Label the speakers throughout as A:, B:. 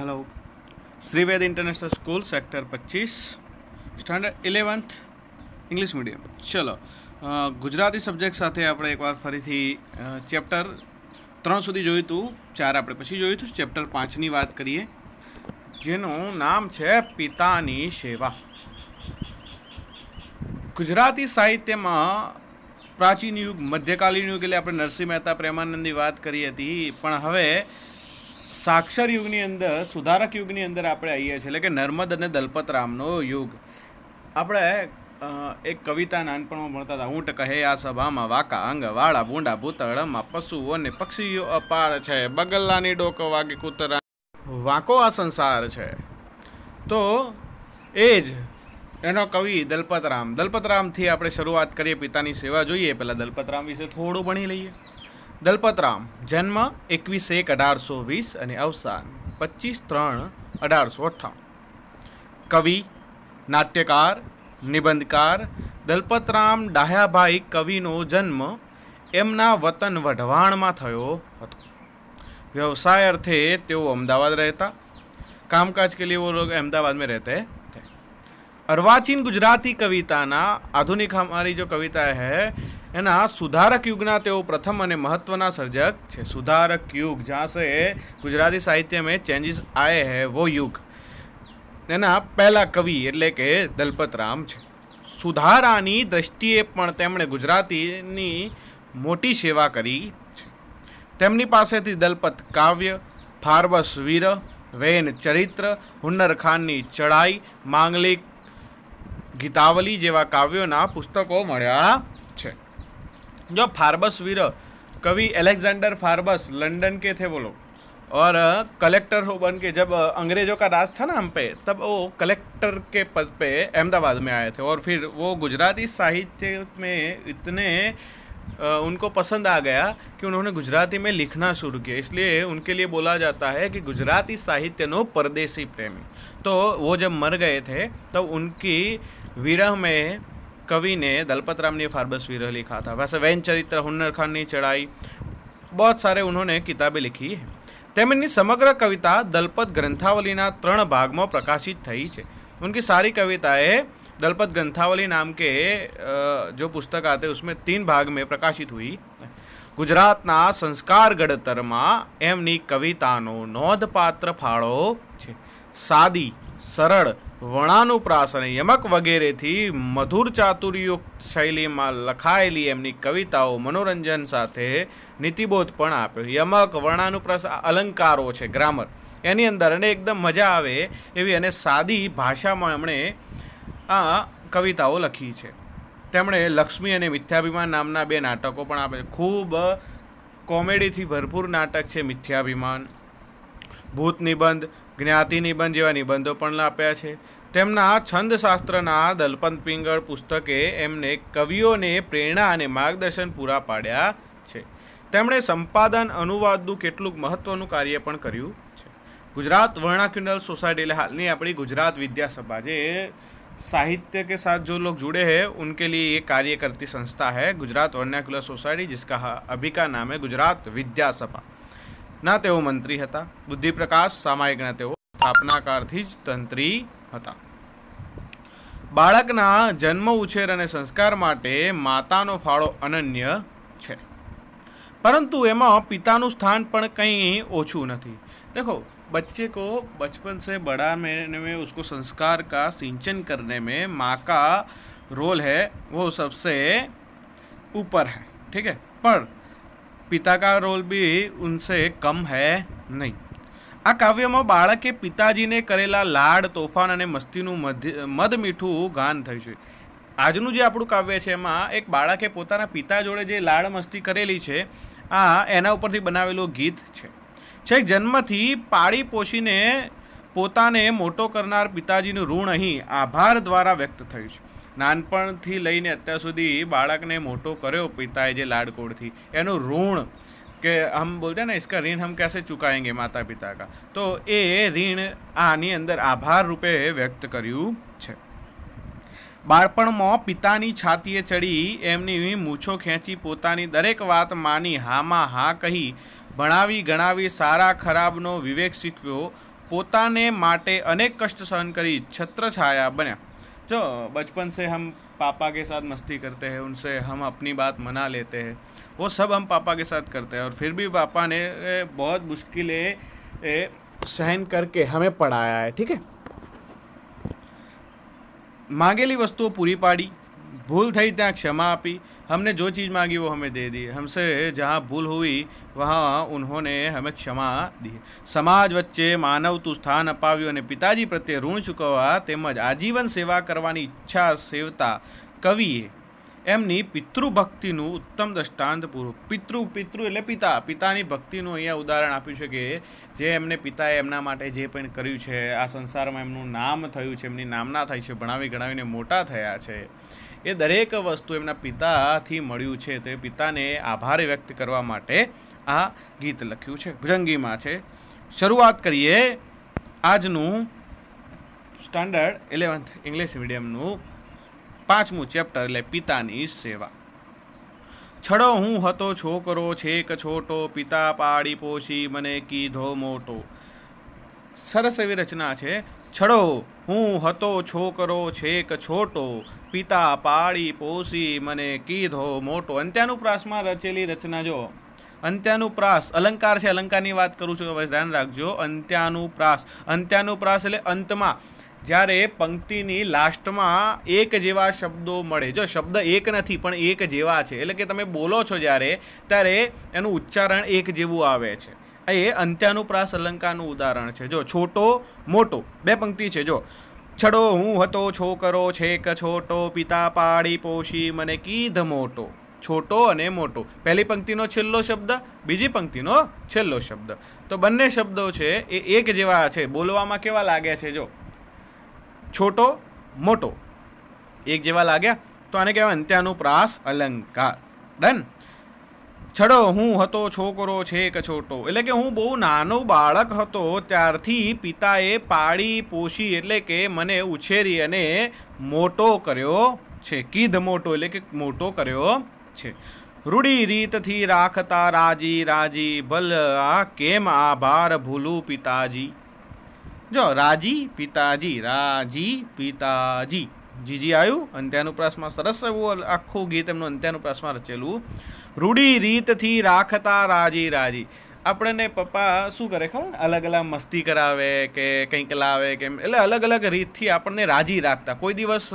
A: hello Shrived international school sector પચીસ standard eleventh English medium ચલો Gujarati subject સાથે આપણે એકવાર ફરીથી ચેપ્ટર ત્રણ સુધી જોયું હતું ચાર આપણે પછી જોયું હતું ચેપ્ટર પાંચની વાત કરીએ જેનું નામ છે પિતાની સેવા ગુજરાતી સાહિત્યમાં પ્રાચીન યુગ મધ્યકાલીન યુગ એટલે આપણે નરસિંહ મહેતા પ્રેમાનંદની વાત કરી હતી પણ હવે સાક્ષર યુગની અંદર સુધારક યુગની અંદર આપણે આવીએ છીએ એટલે કે નર્મદ અને દલપતરામનો યુગ આપણે એક કવિતા નાનપણમાં ભણતા હતા ઊંટ કહે આ સભામાં વાકા અંગ વાળા ભૂંડા ભૂતળમાં પશુઓ અને પક્ષીઓ અપાર છે બગલ્લાની ડોક વાગે કૂતરા વાંકો આ સંસાર છે તો એ જ એનો કવિ દલપતરામ દલપતરામથી આપણે શરૂઆત કરીએ પિતાની સેવા જોઈએ પહેલાં દલપતરામ વિશે થોડું ભણી લઈએ દલપતરામ જન્મ એકવીસ એક અઢારસો વીસ અને અવસાન પચીસ ત્રણ અઢારસો અઠ્ઠાણું કવિ નાટ્યકાર નિબંધકાર દલપતરામ ડાહ્યાભાઈ કવિનો જન્મ એમના વતન વઢવાણમાં થયો હતો વ્યવસાય અર્થે તેઓ અમદાવાદ રહેતા કામકાજ કે લીએ લોગ અમદાવાદ મેં રહેતે थे अर्वाचीन गुजराती कविता ना आधुनिक हमारी जो कविता એના સુધારક યુગના તેઓ પ્રથમ અને મહત્વના સર્જક છે સુધારક યુગ જ્યાં સે ગુજરાતી સાહિત્ય મેં ચેન્જીસ આયે હે વો યુગ એના પહેલા કવિ એટલે કે દલપતરામ છે સુધારાની દ્રષ્ટિએ પણ તેમણે ગુજરાતીની મોટી સેવા કરી છે તેમની પાસેથી દલપત કાવ્ય ફારબસ વીર વેન ચરિત્ર હુન્નર ખાનની ચડાઈ માંગલિક ગીતાવલી જેવા કાવ્યોના પુસ્તકો મળ્યા जो फार्बस वीर कवि एलेक्जेंडर फार्बस लंदन के थे वो लोग और कलेक्टर हो बन के जब अंग्रेज़ों का राज था ना हम पे तब वो कलेक्टर के पद पे अहमदाबाद में आए थे और फिर वो गुजराती साहित्य में इतने उनको पसंद आ गया कि उन्होंने गुजराती में लिखना शुरू किया इसलिए उनके लिए बोला जाता है कि गुजराती साहित्य नो परदेसी प्रेमी तो वो जब मर गए थे तब उनकी विरह में कवि ने दलपत राम ने फारबस विरह लिखा था वैसे वैन चरित्र हुनर खान ने चढ़ाई बहुत सारे उन्होंने किताबें लिखी है તેમની સમગ્ર કવિતા દલપત ગ્રંથાવલીના ત્રણ ભાગમાં પ્રકાશિત થઈ છે उनकी सारी कविताएं दलपत ग्रंथावली नाम के जो पुस्तक आते हैं उसमें तीन भाग में प्रकाशित हुई ગુજરાતના સંસ્કાર ઘડતરમાં એમની કવિતાનો નોંધપાત્ર ફાળો છે સાદી સરળ વણાનુપ્રાસ અને યમક વગેરેથી મધુર ચાતુર્યુક્ત શૈલીમાં લખાયેલી એમની કવિતાઓ મનોરંજન સાથે નીતિબોધ પણ આપ્યો યમક વર્ણાનુપ્રાસ અલંકારો છે ગ્રામર એની અંદર અને એકદમ મજા આવે એવી અને સાદી ભાષામાં એમણે આ કવિતાઓ લખી છે તેમણે લક્ષ્મી અને મિથ્યાભિમાન નામના બે નાટકો પણ આપે છે ખૂબ કોમેડીથી ભરપૂર નાટક છે મિથ્યાભિમાન ભૂત નિબંધ જ્ઞાતિ નિબંધ જેવા નિબંધો પણ આપ્યા છે તેમના છંદશાસ્ત્રના દલપંત પિંગળ પુસ્તકે એમને કવિઓને પ્રેરણા અને માર્ગદર્શન પૂરા પાડ્યા છે તેમણે સંપાદન અનુવાદનું કેટલું મહત્ત્વનું કાર્ય પણ કર્યું છે ગુજરાત વર્ણાક્યુનલ સોસાયટી એટલે હાલની આપણી ગુજરાત વિદ્યાસભા જે સાહિત્ય કે સાથ જો लोग જુડે હે उनके लिए ये कार्य करती संस्था है गुजरात वर्नाकुलर सोसाइटी जिसका अभी का नाम है गुजरात ના તેઓ મંત્રી હતા બુદ્ધિપ્રકાશ સામાયિકના તેઓ સ્થાપનાકારથી જ તંત્રી હતા બાળકના જન્મ ઉછેર અને સંસ્કાર માટે માતાનો ફાળો અનન્ય છે પરંતુ એમાં પિતાનું સ્થાન પણ કંઈ ઓછું નથી દેખો બચ્ચે કો બચપન સે બડા में, में उसको संस्कार का सिंचन करने મા કા રોલ હે વો સબસે ઉપર હે ઠીક ठीक है પિતા કા રોલ બી ઉનસે કમ હૈ નહીં આ કાવ્યમાં બાળકે પિતાજીને કરેલા લાડ તોફાન અને મસ્તીનું મધ મધ મીઠું ગાન થયું છે આજનું જે આપણું કાવ્ય છે એમાં એક બાળકે પોતાના પિતા જોડે જે લાડ મસ્તી કરેલી છે આ એના ઉપરથી બનાવેલું ગીત છે છેક જન્મથી પાળી પોષીને પોતાને મોટો કરનાર પિતાજીનું ઋણ અહીં આભાર દ્વારા વ્યક્ત થયું છે નાનપણથી લઈને અત્યાર સુધી બાળકને મોટો કર્યો પિતાએ જે લાડકોડથી એનું ઋણ કે हम बोलते हैं ना इसका ऋण हम कैसे चुकाएंगे માતા પિતા का તો એ ઋણ આની અંદર આભાર રૂપે વ્યક્ત કર્યું છે બાળપણમાં પિતાની છાતીએ ચડી એમની મૂછો ખેંચી પોતાની દરેક વાત માની હામાં હા કહી ભણાવી ગણાવી સારા ખરાબનો વિવેક શીખવ્યો પોતાને માટે અનેક કષ્ટ સહન કરી છત્રછાયા બન્યા जो बचपन से हम पापा के साथ मस्ती करते हैं उनसे हम अपनी बात मना लेते हैं वो सब हम पापा के साथ करते हैं और फिर भी पापा ने बहुत मुश्किलें सहन करके हमें पढ़ाया है ठीक है मांगेली वस्तुओं पूरी पाड़ी ભૂલ થઈ ત્યાં ક્ષમા આપી હમને જો ચીજ मांगी वो हमें દે दी हमसे जहाँ ભૂલ हुई वहाँ उन्होंने हमें ક્ષમા દી સમાજ વચ્ચે માનવતું સ્થાન અપાવ્યું અને પિતાજી પ્રત્યે ઋણ ચૂકવવા તેમજ આજીવન સેવા કરવાની ઈચ્છા સેવતા કવિએ એમની પિતૃભક્તિનું ઉત્તમ દ્રષ્ટાંત પૂરું પિતૃ પિતૃ એટલે પિતા પિતાની ભક્તિનું અહીંયા ઉદાહરણ આપ્યું છે કે જે એમને પિતાએ એમના માટે જે પણ કર્યું છે આ સંસારમાં એમનું નામ થયું છે એમની નામના થાય છે ભણાવી ગણાવીને મોટા થયા છે એ દરેક વસ્તુ એમના પિતાથી મળ્યું છે તો એ પિતાને આભાર વ્યક્ત કરવા માટે આ ગીત લખ્યું છે ભુજંગીમાં છે શરૂઆત કરીએ આજનું સ્ટાન્ડર્ડ ઇલેવન્થ ઇંગ્લિશ મીડિયમનું પાંચમું ચેપ્ટર એટલે પિતાની સેવા છડો હું હતો છોકરો છેક છોટો પિતા પાડી પોષી મને કીધો મોટો સરસ એવી રચના છે છડો હું હતો છોકરો છેક છોટો પિતા પાળી પોસી મને કીધો મોટો અંત્યાનુપ્રાસમાં રચેલી રચના જો અંત્યાનુપ્રાસ અલંકાર છે અલંકારની વાત કરું છું ધ્યાન રાખજો અંત્યાનુપ્રાસ અંત્યાનુપ્રાસ એટલે અંતમાં જ્યારે પંક્તિની લાસ્ટમાં એક જેવા શબ્દો મળે જો શબ્દ એક નથી પણ એક જેવા છે એટલે કે તમે બોલો છો જ્યારે ત્યારે એનું ઉચ્ચારણ એક જેવું આવે છે એ અંત્યાનુપ્રાસ અલંકારનું ઉદાહરણ છે જો છોટો મોટો બે પંક્તિ છે જો છડો હું હતો છોકરો છેક છોટો પિતા પાડી પોષી મને કીધ મોટો છોટો અને મોટો પહેલી પંક્તિનો છેલ્લો શબ્દ બીજી પંક્તિનો છેલ્લો શબ્દ તો બંને શબ્દો છે એ એક જેવા છે બોલવામાં કેવા લાગ્યા છે જો છોટો મોટો એક જેવા લાગ્યા તો આને કહેવાય અંત્યાનુપ્રાસ અલંકાર ડન છડો હું હતો છોકરો છેક છોટો એટલે કે હું બહુ નાનો બાળક હતો ત્યારથી પિતાએ પાળી પોષી એટલે કે મને ઉછેરી અને મોટો કર્યો છે કીધ મોટો એટલે કે મોટો કર્યો છે રૂડી રીતથી રાખતા રાજી રાજી ભલ આ કેમ આભાર ભૂલું પિતાજી જો રાજી પિતાજી રાજી પિતાજી જીજી આવ્યું અંત્યાનુપ્રાસમાં સરસ એવું આખું ગીત એમનું અંત્યાનુપ્રાસમાં રચેલું રૂઢી રીતથી રાખતા રાજી રાજી આપણને પપ્પા શું કરે ખબર અલગ અલગ મસ્તી કરાવે કે કંઈક લાવે કે એટલે અલગ અલગ રીતથી આપણને રાજી રાખતા કોઈ દિવસ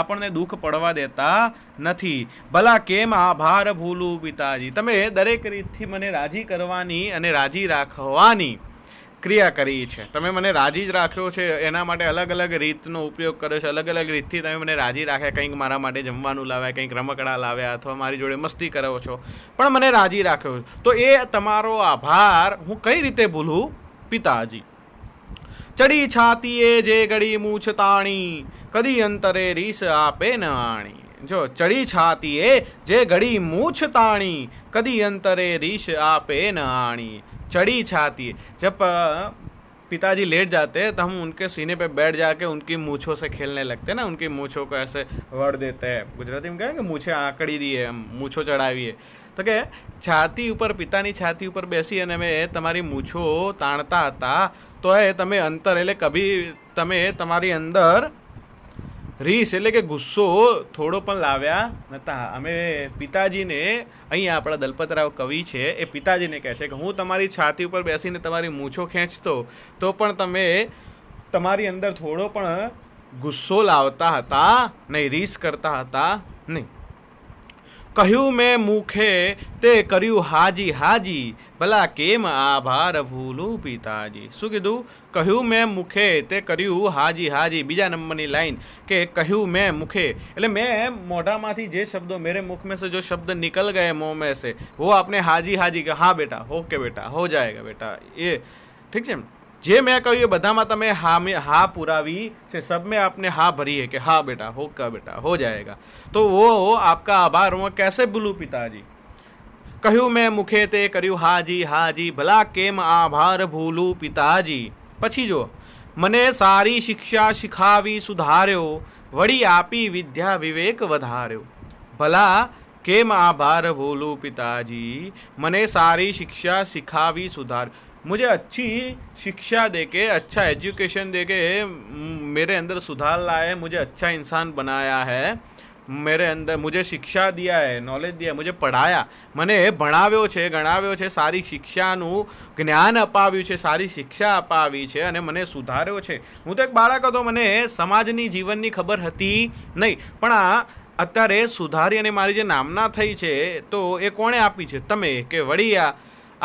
A: આપણને દુઃખ પડવા દેતા નથી ભલા કેમ આભાર ભૂલું પિતાજી તમે દરેક રીતથી મને રાજી કરવાની અને રાજી રાખવાની ક્રિયા કરી છે તમે મને રાજી જ રાખ્યો છે એના માટે અલગ અલગ રીતનો ઉપયોગ કર્યો છે અલગ અલગ રીતથી તમે મને રાજી રાખ્યા કંઈક મારા માટે જમવાનું લાવ્યા કંઈક રમકડા લાવ્યા અથવા મારી જોડે મસ્તી કરો છો પણ મને રાજી રાખ્યો તો એ તમારો આભાર હું કઈ રીતે ભૂલું પિતાજી ચડી છાતીએ જે ગળી મૂછતાણી કદી અંતરે રીસ આપે ન આણી જો ચડી છાતીએ જે ઘડી મૂછ તાણી કદી અંતરે રીશ આપે ન આણી चढ़ी इच्छा आती है जब पिताजी लेट जाते हैं तो हम उनके सीने पे बैठ जाके उनकी मूछों से खेलने लगते हैं ना उनकी मूछों को ऐसे वड़ देते हैं गुजराती में कहें कि मूछे आंकड़ी दी है मूछो चढ़ावी है તો કે છાતી ઉપર પિતાની छाती ऊपर બેસી मैं મેં मूछो મૂછો તાણતા હતા તો એ તમે અંતર એટલે कभी तमें तुम्हारी अंदर રીસ એટલે કે ગુસ્સો થોડો પણ લાવ્યા નતા અમે પિતાજીને અહીંયા આપણા દલપતરાવ કવિ છે એ પિતાજીને કહે છે કે હું તમારી છાતી ઉપર બેસીને તમારી મૂછો ખેંચતો તો પણ તમે તમારી અંદર થોડો પણ ગુસ્સો લાવતા હતા નહીં રીસ કરતા હતા નહીં કહ્યું મેં મુખે તે કર્યું હાજી હાજી ભલા કેમ આભાર ભૂલું પિતાજી શું કીધું કહ્યું મેં મુખે તે કર્યું હાજી હાજી બીજા નંબરની લાઈન કે કહ્યું મેં મુખે એટલે મેં મોઢામાંથી જે શબ્દો મેરે મુખ મેં સે જો શબ્દ નિકલ ગયે મોં મેં સે વો આપને હાજી હાજી કે હા બેટા ઓકે બેટા હો જાયેગા બેટા એ ઠીક છે જે મેં કહ્યું એ બધામાં તમે હા મેં હા પુરાવી से सब में आपने हाँ भरी કે હા બેટા હો કા બેટા હો जाएगा તો वो આપકા આભાર હું કેસે ભૂલું પિતાજી કહ્યું મેં મુખે તે કર્યું હાજી હાજી ભલા કેમ આભાર ભૂલું પિતાજી પછી જો મને સારી શિક્ષા શીખાવી સુધાર્યો વળી આપી વિદ્યા વિવેક વધાર્યો ભલા કેમ આભાર ભૂલું પિતાજી મને સારી શિક્ષા શીખાવી સુધાર્યો मुझे अच्छी शिक्षा दे के अच्छा एजुकेशन दे के मेरे अंदर सुधार लाया है मुझे अच्छा इंसान बनाया है મેરે અંદર મુજે શિક્ષા દિયા હે નોલેજ દિયા મુજે પઢાયા મને ભણાવ્યો છે ગણાવ્યો છે સારી શિક્ષાનું જ્ઞાન અપાવ્યું છે સારી શિક્ષા અપાવી છે અને મને સુધાર્યો છે હું તો એક બાળક હતો મને સમાજની જીવનની ખબર હતી નહીં પણ આ અત્યારે સુધારી અને મારી જે નામના થઈ છે તો એ કોણે આપી છે તમે કે વળી આ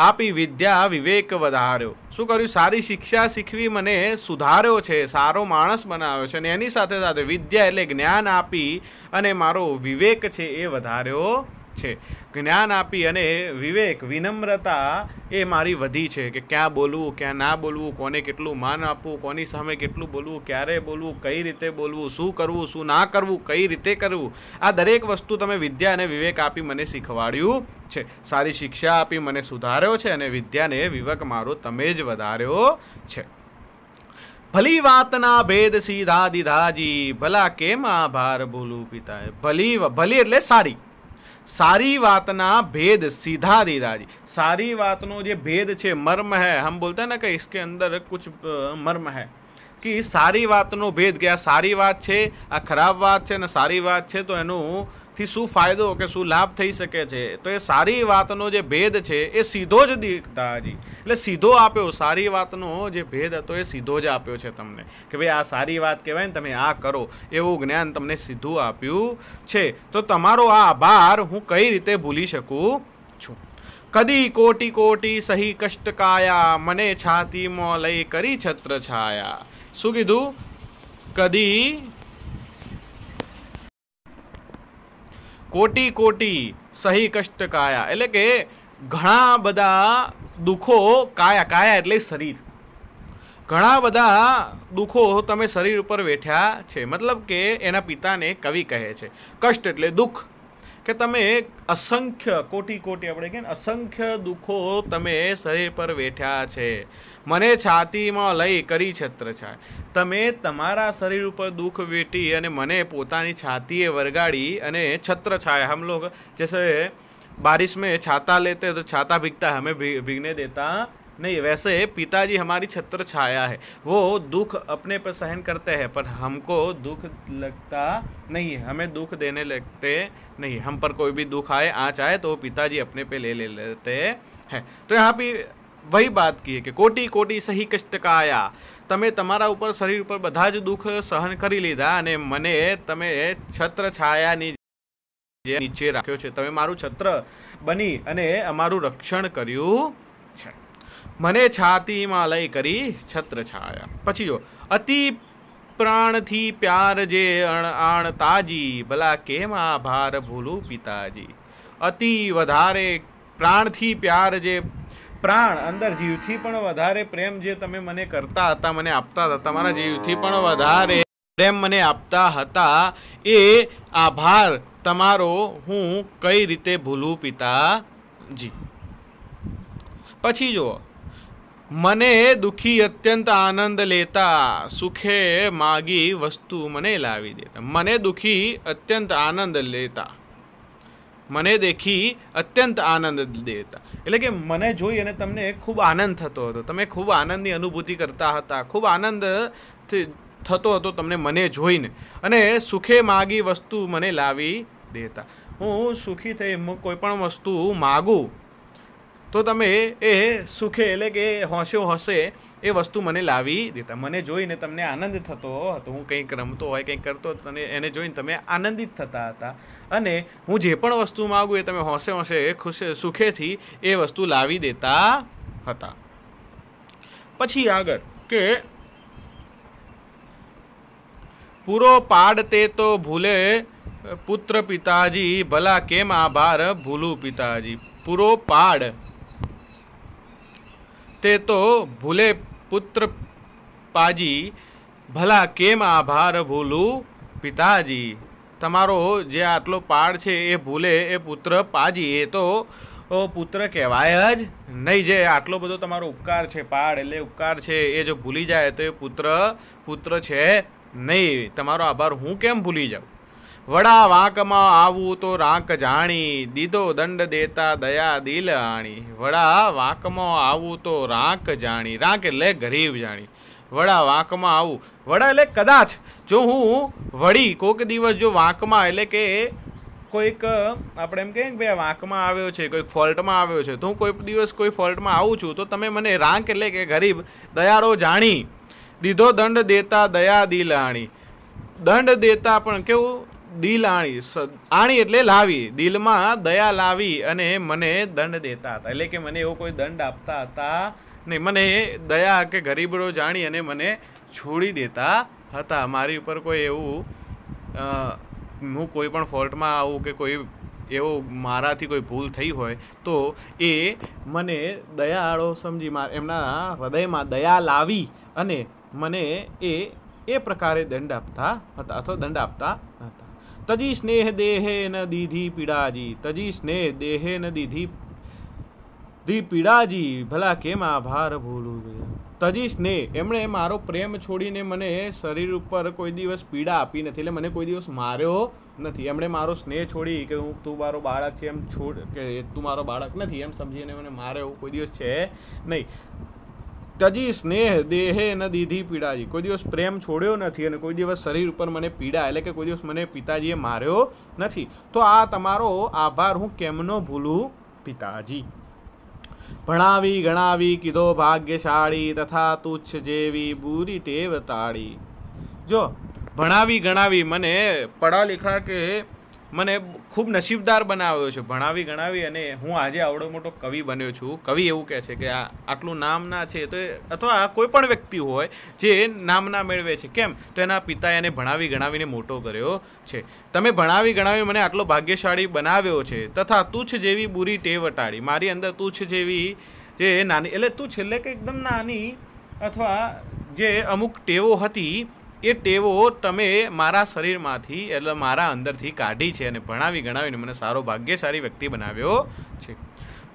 A: આપી વિદ્યા વિવેક વધાર્યો શું કર્યું સારી શિક્ષા શીખવી મને સુધાર્યો છે સારો માણસ બનાવ્યો છે અને એની સાથે સાથે વિદ્યા એટલે જ્ઞાન આપી અને મારો વિવેક છે એ વધાર્યો છે જ્ઞાન આપી અને વિવેક વિનમ્રતા એ મારી વધી છે કે ક્યાં બોલવું ક્યાં ના બોલવું કોને કેટલું માન આપવું કોની સામે કેટલું બોલવું ક્યારે બોલવું કઈ રીતે બોલવું શું કરવું શું ના કરવું કઈ રીતે કરવું આ દરેક વસ્તુ તમે વિદ્યા અને વિવેક આપી મને શીખવાડ્યું છે સારી શિક્ષા આપી મને સુધાર્યો છે અને વિદ્યાને વિવેક મારો તમે જ વધાર્યો છે ભલી વાતના ભેદ સીધા દીધાજી ભલા કેમ આભાર ભૂલું પિતાએ ભલી ભલી એટલે સારી સારી વાતના ભેદ સીધા દીધા જી સારી વાતનો જે ભેદ છે મર્મ હૈ હમ બોલતા ને કે इसके અંદર કુછ મર્મ હૈ કે સારી વાતનો ભેદ કે આ સારી વાત છે આ ખરાબ વાત છે ને સારી વાત છે તો એનું થી શું ફાયદો કે શું લાભ થઈ શકે છે તો એ સારી વાતનો જે ભેદ છે એ સીધો જ દીકતા હજી એટલે સીધો આપ્યો સારી વાતનો જે ભેદ હતો એ સીધો જ આપ્યો છે તમને કે ભાઈ આ સારી વાત કહેવાય ને તમે આ કરો એવું જ્ઞાન તમને સીધું આપ્યું છે તો તમારો આ આભાર હું કઈ રીતે ભૂલી શકું છું કદી કોટી કોટી સહી કષ્ટ કાયા મને છાતીમાં લઈ કરી છત્ર છાયા શું કીધું કદી કોટી કોટી સહી કષ્ટ કાયા એટલે કે ઘણા બધા દુઃખો કાયા કાયા એટલે શરીર ઘણા બધા દુઃખો તમે શરીર ઉપર વેઠ્યા છે મતલબ કે એના પિતાને કવિ કહે છે કષ્ટ એટલે દુઃખ કે તમે અસંખ્ય કોટી કોટી આપણે કે અસંખ્ય દુઃખો તમે શરીર પર વેઠ્યા છે મને છાતીમાં લઈ કરી છત્રછાય તમે તમારા શરીર ઉપર દુઃખ વેટી અને મને પોતાની છાતીએ વરગાડી અને છત્રછાયા હમ લોગ જૈસે બારિશ મેં છાતા લેતે તો છાતા ભીગતા હમે ભીગને દેતા नहीं वैसे पिताजी हमारी छत्र छाया है वो दुख अपने पर सहन करते हैं पर हमको दुख लगता नहीं है हमें दुख देने लगते नहीं हम पर कोई भी दुख आए आँच आए तो पिताजी अपने पे ले ले लेते हैं तो यहाँ पे વહી વાત કહીએ કે કોટી કોટી સહી કષ્ટ કાયા તમે તમારા ઉપર શરીર ઉપર બધા જ દુઃખ સહન કરી લીધા અને મને તમે છત્ર છાયાની જે નીચે રાખ્યો છે તમે મારું છત્ર બની અને અમારું રક્ષણ કર્યું છે મને છાતીમાં લઈ કરી છત્ર છાયા પછી જો અતિ પ્રાણથી પ્યાર જે અણઆણ તાજી ભલા કેમ આભાર ભૂલું પિતાજી અતિ વધારે પ્રાણથી પ્યાર જે પ્રાણ અંદર જીવથી પણ વધારે પ્રેમ જે તમે મને કરતા હતા મને આપતા હતા તમારા જીવથી પણ વધારે પ્રેમ મને આપતા હતા એ આભાર તમારો હું કઈ રીતે ભૂલું પિતાજી પછી જુઓ મને દુઃખી અત્યંત આનંદ લેતા સુખે માગી વસ્તુ મને લાવી દેતા મને દુઃખી અત્યંત આનંદ લેતા મને દેખી અત્યંત આનંદ દેતા એટલે કે મને જોઈ અને તમને ખૂબ આનંદ થતો હતો તમે ખૂબ આનંદની અનુભૂતિ કરતા હતા ખૂબ આનંદ થતો હતો તમને મને જોઈને અને સુખે માગી વસ્તુ મને લાવી દેતા હું સુખી થઈ કોઈ પણ વસ્તુ માગું તો તમે એ સુખે એટલે કે હોંશે હોંશે એ વસ્તુ મને લાવી દેતા મને જોઈને તમને આનંદ થતો હતો હું કંઈક રમતો હોય કંઈક કરતો તને એને જોઈને તમે આનંદિત થતા હતા અને હું જે પણ વસ્તુ માગું એ તમે હોંશે હોંશે એ ખુશે સુખેથી એ વસ્તુ લાવી દેતા હતા પછી આગળ કે પૂરો પાડ તે તો ભૂલે પુત્ર પિતાજી ભલા કેમ આભાર ભૂલું પિતાજી પૂરો પાડ તે તો ભૂલે પુત્ર પાજી ભલા કેમ આભાર ભૂલું પિતાજી તમારો જે આટલો પાડ છે એ ભૂલે એ પુત્ર પાજી એ તો પુત્ર કહેવાય જ નહીં જે આટલો બધો તમારો ઉપકાર છે પાડ એટલે ઉપકાર છે એ જો ભૂલી જાય તો એ પુત્ર પુત્ર છે નહીં તમારો આભાર હું કેમ ભૂલી જાઉં વડા વાંકમાં આવું તો રાંક જાણી દીધો દંડ દેતા દયા દિલ આણી વડા વાંકમાં આવું તો રાંક જાણી રાંક એટલે ગરીબ જાણી વડા વાંકમાં આવું વડા એટલે કદાચ જો હું વળી કોઈક દિવસ જો વાંકમાં એટલે કે કોઈક આપણે એમ કહીએ કે ભાઈ વાંકમાં આવ્યો છે કોઈક ફોલ્ટમાં આવ્યો છે તો હું કોઈ દિવસ કોઈ ફોલ્ટમાં આવું છું તો તમે મને રાંક એટલે કે ગરીબ દયાળો જાણી દીધો દંડ દેતા દયા દિલ આણી દંડ દેતા પણ કેવું દિલ આણી આણી એટલે લાવી દિલમાં દયા લાવી અને મને દંડ દેતા હતા એટલે કે મને એવો કોઈ દંડ આપતા હતા નહીં મને દયા કે ગરીબડો જાણી અને મને છોડી દેતા હતા મારી ઉપર કોઈ એવું હું કોઈ પણ ફોલ્ટમાં આવું કે કોઈ એવો મારાથી કોઈ ભૂલ થઈ હોય તો એ મને દયાળો સમજી મા એમના હૃદયમાં દયા લાવી અને મને એ એ પ્રકારે દંડ આપતા હતા અથવા દંડ આપતા હતા તજી સ્નેહ દેહે ન દીધી પીડાજી તજી સ્નેહ દેહે ન દીધી દી પીડાજી ભલા કેમ આભાર ભૂલું તજી સ્નેહ એમણે મારો પ્રેમ છોડીને મને શરીર ઉપર કોઈ દિવસ પીડા આપી નથી એટલે મને કોઈ દિવસ માર્યો નથી એમણે મારો સ્નેહ છોડી કે હું તું મારો બાળક છે એમ છોડ કે તું મારો બાળક નથી એમ સમજીને મને મારે એવું કોઈ દિવસ છે નહીં તજી સ્નેહ દેહે ન દીધી પીડાજી કોઈ દિવસ પ્રેમ છોડ્યો નથી અને કોઈ દિવસ શરીર ઉપર મને પીડા એટલે કે કોઈ દિવસ મને પિતાજીએ માર્યો નથી તો આ તમારો આભાર હું કેમનો ભૂલું પિતાજી ભણાવી ગણાવી કીધો ભાગ્યશાળી તથા તુચ્છ જેવી બુરી ટેવ તાળી જો ભણાવી ગણાવી મને પઢા લિખા કે મને ખૂબ નસીબદાર બનાવ્યો છે ભણાવી ગણાવી અને હું આજે આવડો મોટો કવિ બન્યો છું કવિ એવું કહે છે કે આ આટલું નામ ના છે તો અથવા કોઈ પણ વ્યક્તિ હોય જે નામના મેળવે છે કેમ તો એના પિતાએ એને ભણાવી ગણાવીને મોટો કર્યો છે તમે ભણાવી ગણાવી મને આટલો ભાગ્યશાળી બનાવ્યો છે તથા તુચ્છ જેવી બુરી ટેવ અટાડી મારી અંદર તુચ્છ જેવી જે નાની એટલે તું છેલ્લે કે એકદમ નાની અથવા જે અમુક ટેવો હતી એ ટેવો તમે મારા શરીરમાંથી એટલે મારા અંદરથી કાઢી છે અને ભણાવી ગણાવીને મને સારો ભાગ્યશાળી વ્યક્તિ બનાવ્યો છે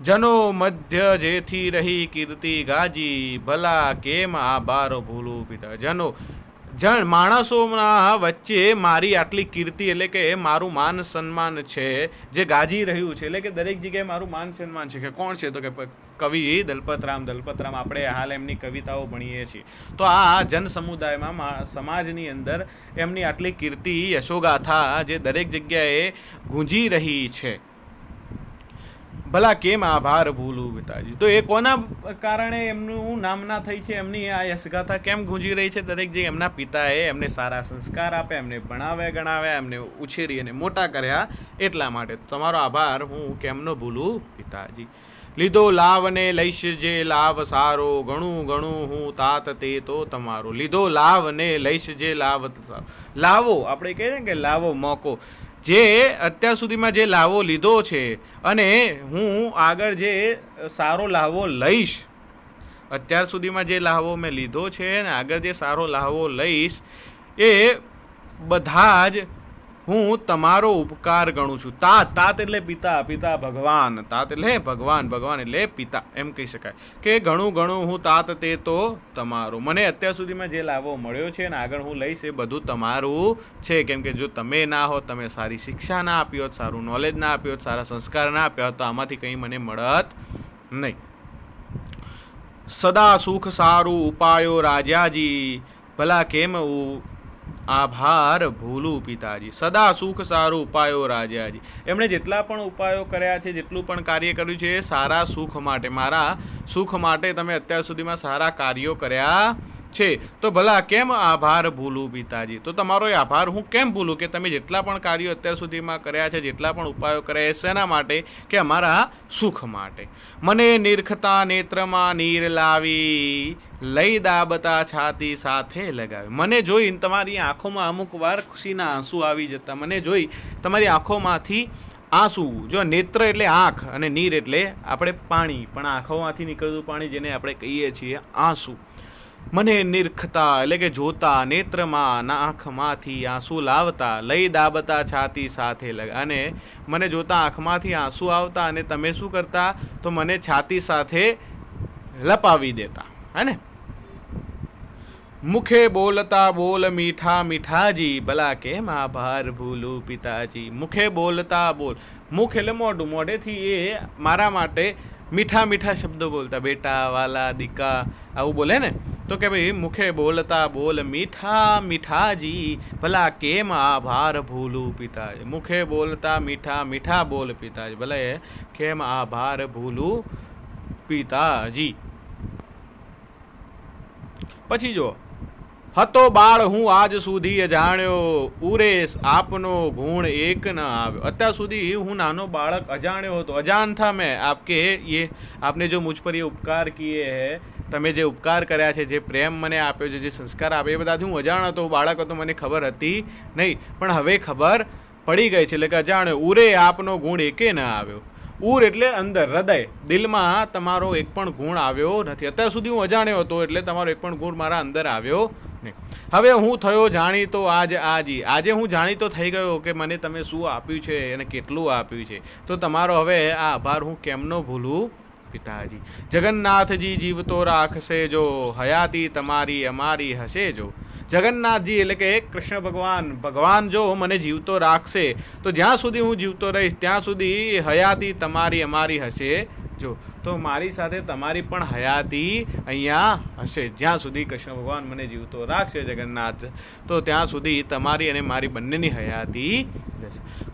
A: જનો મધ્ય જેથી રહી કીર્તિ ગાજી ભલા કેમ આ બારો ભૂલું પિતા જનો જણ માણસોના વચ્ચે મારી આટલી કીર્તિ એટલે કે મારું માન સન્માન છે જે ગાજી રહ્યું છે એટલે કે દરેક જગ્યાએ મારું માન સન્માન છે કે કોણ છે તો કે કવિ દલપતરામ દલપતરામ આપણે હાલ એમની કવિતાઓ ભણીએ છીએ તો આ જન સમુદાયમાં સમાજની અંદર એમની આટલી કીર્તિ યશોગાથા જે દરેક જગ્યાએ ગુંજી રહી છે ભલા કેમ આભાર ભૂલું પિતાજી તો એ કોના કારણે એમનું નામના થઈ છે એમની આ યશગાથા કેમ ગુંજી રહી છે દરેક જે એમના પિતાએ એમને સારા સંસ્કાર આપ્યા એમને ભણાવ્યા ગણાવ્યા એમને ઉછેરી અને મોટા કર્યા એટલા માટે તમારો આભાર હું કેમનો ભૂલું પિતાજી લીધો લાભ ને લઈશ જે લાભ સારો ઘણું ઘણું હું તાત તે તો તમારો લીધો લાભ ને લઈશ જે લાભ લાવો આપણે કહીએ ને કે લાવો મોકો જે અત્યાર સુધીમાં જે લાવો લીધો છે અને હું આગળ જે સારો લાવો લઈશ અત્યાર સુધીમાં જે લાવો મેં લીધો છે અને આગળ જે સારો લાવો લઈશ એ બધા જ હું તમારો ઉપકાર ગણું છું તાત તાત એટલે પિતા પિતા ભગવાન તાત એટલે ભગવાન ભગવાન એટલે પિતા એમ કહી શકાય કે ઘણું ઘણું હું તાત તે તો તમારું મને અત્યાર સુધીમાં જે લાવો મળ્યો છે ને આગળ હું લઈશ એ બધું તમારું છે કેમ કે જો તમે ના હો તમે સારી શિક્ષા ના આપી હોત સારું નોલેજ ના આપ્યો હોત સારા સંસ્કાર ના આપ્યા હોત તો આમાંથી કંઈ મને મળત નહીં સદા સુખ સારું ઉપાયો રાજાજી ભલા કેમ આભાર ભૂલું પિતાજી સદા સુખ સારું ઉપાયો રાજાજી એમણે જેટલા પણ ઉપાયો કર્યા છે જેટલું પણ કાર્ય કર્યું છે એ સારા સુખ માટે મારા સુખ માટે તમે અત્યાર સુધીમાં સારા કાર્યો કર્યા છે તો ભલા કેમ આભાર ભૂલું પિતાજી તો તમારો એ આભાર હું કેમ ભૂલું કે તમે જેટલા પણ કાર્યો અત્યાર સુધીમાં કર્યા છે જેટલા પણ ઉપાયો કર્યા શેના માટે કે અમારા સુખ માટે મને નિરખતા નેત્રમાં નીર લાવી લઈ દાબતા છાતી સાથે લગાવી મને જોઈ તમારી આંખોમાં અમુક વાર ખુશીના આંસુ આવી જતા મને જોઈ તમારી આંખોમાંથી આંસુ જો નેત્ર એટલે આંખ અને નીર એટલે આપણે પાણી પણ આંખોમાંથી નીકળતું પાણી જેને આપણે કહીએ છીએ આંસુ મને નિરખતા એટલે કે જોતા નેત્રમાં આંખમાંથી આંસુ લાવતા લઈ દાબતા છાતી સાથે અને મને જોતા આંખમાંથી આંસુ આવતા અને તમે શું કરતા તો મને છાતી સાથે લપાવી દેતા હે મુખે બોલતા બોલ મીઠા મીઠાજી ભલા કેમ આભાર ભૂલું પિતાજી મુખે બોલતા બોલ મુખ એટલે મોઢું મોઢેથી એ મારા માટે મીઠા મીઠા શબ્દો બોલતા બેટા વાલા દીકા આવું બોલે ને તો કે ભાઈ મુખે બોલતા બોલ મીઠા મીઠાજી ભલા કેમ આભાર ભૂલું પિતાજી મુખે બોલતા મીઠા મીઠા બોલ પિતાજી ભલે કેમ આભાર ભૂલું પિતાજી પછી જો હતો બાળ હું આજ સુધી અજાણ્યો ઉરેશ આપનો ગુણ એક ન આવ્યો અત્યાર સુધી હું નાનો બાળક અજાણ્યો હતો અજાણ થા મેં આપકે એ આપને જો મુજ પર યે ઉપકાર કીએ હે તમે જે ઉપકાર કર્યા છે જે પ્રેમ મને આપ્યો છે જે સંસ્કાર આપ્યો એ બધાથી હું અજાણ હતો બાળક હતો મને ખબર હતી નહીં પણ હવે ખબર પડી ગઈ છે એટલે કે અજાણ્યો ઉરે આપનો ગુણ એકે ન આવ્યો ઉર એટલે અંદર હૃદય દિલમાં તમારો એક પણ ગુણ આવ્યો નથી અત્યાર સુધી હું અજાણ્યો હતો એટલે તમારો એક પણ ગુણ મારા અંદર આવ્યો નહીં હવે હું થયો જાણીતો આજ આજી આજે હું જાણીતો થઈ ગયો કે મને તમે શું આપ્યું છે અને કેટલું આપ્યું છે તો તમારો હવે આ આભાર હું કેમનો ભૂલું પિતાજી જગન્નાથજી જીવતો રાખશે જો હયાતી તમારી અમારી હશે જો જગન્નાથજી એટલે કે કૃષ્ણ ભગવાન ભગવાન જો મને જીવતો રાખશે તો જ્યાં સુધી હું જીવતો રહીશ ત્યાં સુધી હયાતી તમારી અમારી હશે રાખજો તો મારી સાથે તમારી પણ હયાતી અહીંયા હશે જ્યાં સુધી કૃષ્ણ ભગવાન મને જીવતો રાખશે જગન્નાથ તો ત્યાં સુધી તમારી અને મારી બંનેની હયાતી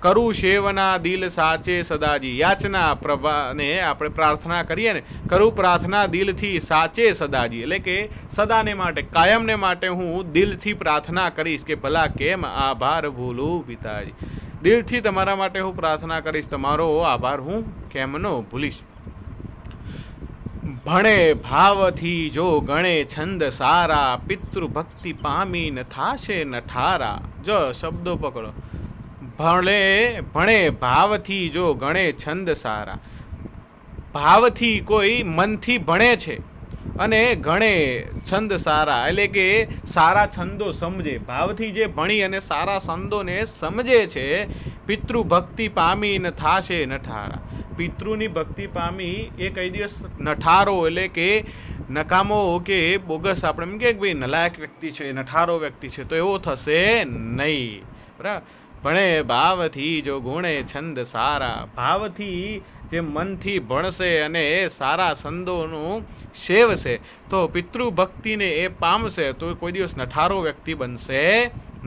A: કરું શેવના દિલ સાચે સદાજી યાચના પ્રભાને આપણે પ્રાર્થના કરીએ ને કરું પ્રાર્થના દિલથી સાચે સદાજી એટલે કે સદાને માટે કાયમને માટે હું દિલથી પ્રાર્થના કરીશ કે ભલા કેમ આભાર ભૂલું પિતાજી દિલથી તમારા માટે હું પ્રાર્થના કરીશ તમારો આભાર હું કેમનો ભૂલીશ ભણે ભાવથી જો ગણે છંદ સારા પિતૃભક્તિ પામી ન થાશે ન ઠારા જો શબ્દો પકડો ભણે ભણે ભાવથી જો ગણે છંદ સારા ભાવથી કોઈ મનથી ભણે છે અને ગણે છંદ સારા એટલે કે સારા છંદો સમજે ભાવથી જે ભણી અને સારા છંદોને સમજે છે પિતૃભક્તિ પામી ન થાશે ન ઠારા પિતૃની ભક્તિ પામી એ કઈ દિવસ નઠારો એટલે કે નકામો કે બોગસ આપણે એમ કે ભાઈ નલાયક વ્યક્તિ છે નઠારો વ્યક્તિ છે તો એવો થશે નહીં બરાબર ભણે ભાવથી જો ગુણે છંદ સારા ભાવથી જે મનથી ભણશે અને સારા છંદોનું સેવશે તો પિતૃભક્તિને એ પામશે તો કોઈ દિવસ નઠારો વ્યક્તિ બનશે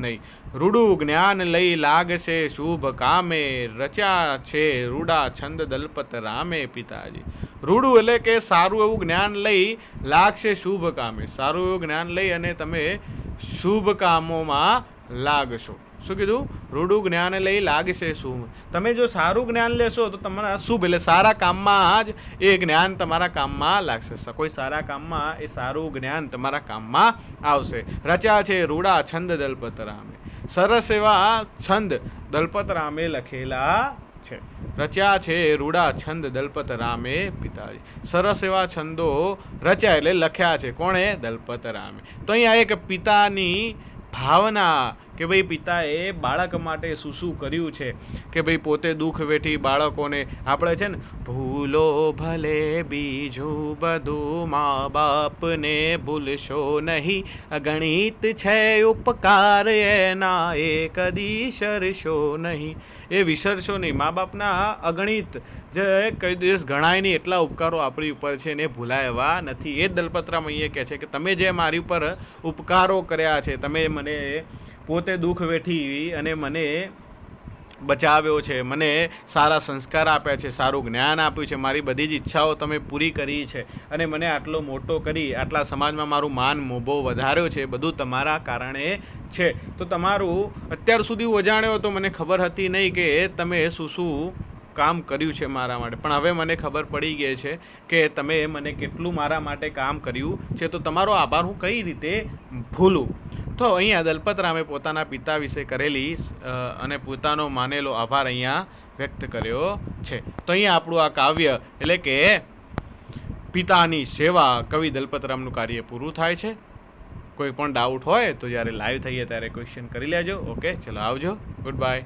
A: નહીં રૂડું જ્ઞાન લઈ લાગશે શુભ કામે રચ્યા છે રૂડા છંદ દલપત રામે પિતાજી રૂડું એટલે કે સારું એવું જ્ઞાન લઈ લાગશે શુભ કામે સારું એવું જ્ઞાન લઈ અને તમે શુભ કામોમાં લાગશો શું કીધું રૂડું જ્ઞાન લઈ લાગશે શું તમે જો સારું જ્ઞાન લેશો તો તમારા શુભ એટલે સારા કામમાં જ એ જ્ઞાન તમારા કામમાં લાગશે કોઈ સારા કામમાં એ સારું જ્ઞાન તમારા કામમાં આવશે રચ્યા છે રૂડા છંદ દલપત રામે સરસ એવા છંદ દલપત રામે લખેલા છે રચ્યા છે રૂડા છંદ દલપત રામે પિતાજી સરસ એવા છંદો રચ્યા એટલે લખ્યા છે કોણે દલપત રામે તો અહીંયા એક પિતાની ભાવના કે ભાઈ પિતાએ બાળક માટે શું શું કર્યું છે કે ભાઈ પોતે દુઃખ વેઠી બાળકોને આપણે છે ને ભૂલો ભલે બીજું બધું મા બાપને ભૂલશો નહીં ગણિત છે ઉપકાર એના એ કદી સરશો નહીં એ વિસરશો નહીં મા બાપના અગણિત જે કઈ દિવસ ગણાય નહીં એટલા ઉપકારો આપણી ઉપર છે એને ભૂલાયવા નથી એ જ દલપતરામ અહીંયા કહે છે કે તમે જે મારી ઉપર ઉપકારો કર્યા છે તમે મને પોતે દુઃખ વેઠી અને મને બચાવ્યો છે મને સારા સંસ્કાર આપ્યા છે સારું જ્ઞાન આપ્યું છે મારી બધી જ ઈચ્છાઓ તમે પૂરી કરી છે અને મને આટલો મોટો કરી આટલા સમાજમાં મારું માન મોભો વધાર્યો છે બધું તમારા કારણે છે તો તમારું અત્યાર સુધી અજાણ્યો તો મને ખબર હતી નહીં કે તમે શું શું કામ કર્યું છે મારા માટે પણ હવે મને ખબર પડી ગઈ છે કે તમે મને કેટલું મારા માટે કામ કર્યું છે તો તમારો આભાર હું કઈ રીતે ભૂલું તો અહીંયા દલપતરામે પોતાના પિતા વિશે કરેલી અને પોતાનો માનેલો આભાર અહીંયા વ્યક્ત કર્યો છે તો અહીંયા આપણું આ કાવ્ય એટલે કે પિતાની સેવા કવિ દલપતરામનું કાર્ય પૂરું થાય છે કોઈ પણ ડાઉટ હોય તો જ્યારે લાઈવ થઈએ ત્યારે ક્વેશ્ચન કરી લેજો ઓકે ચલો આવજો ગુડ બાય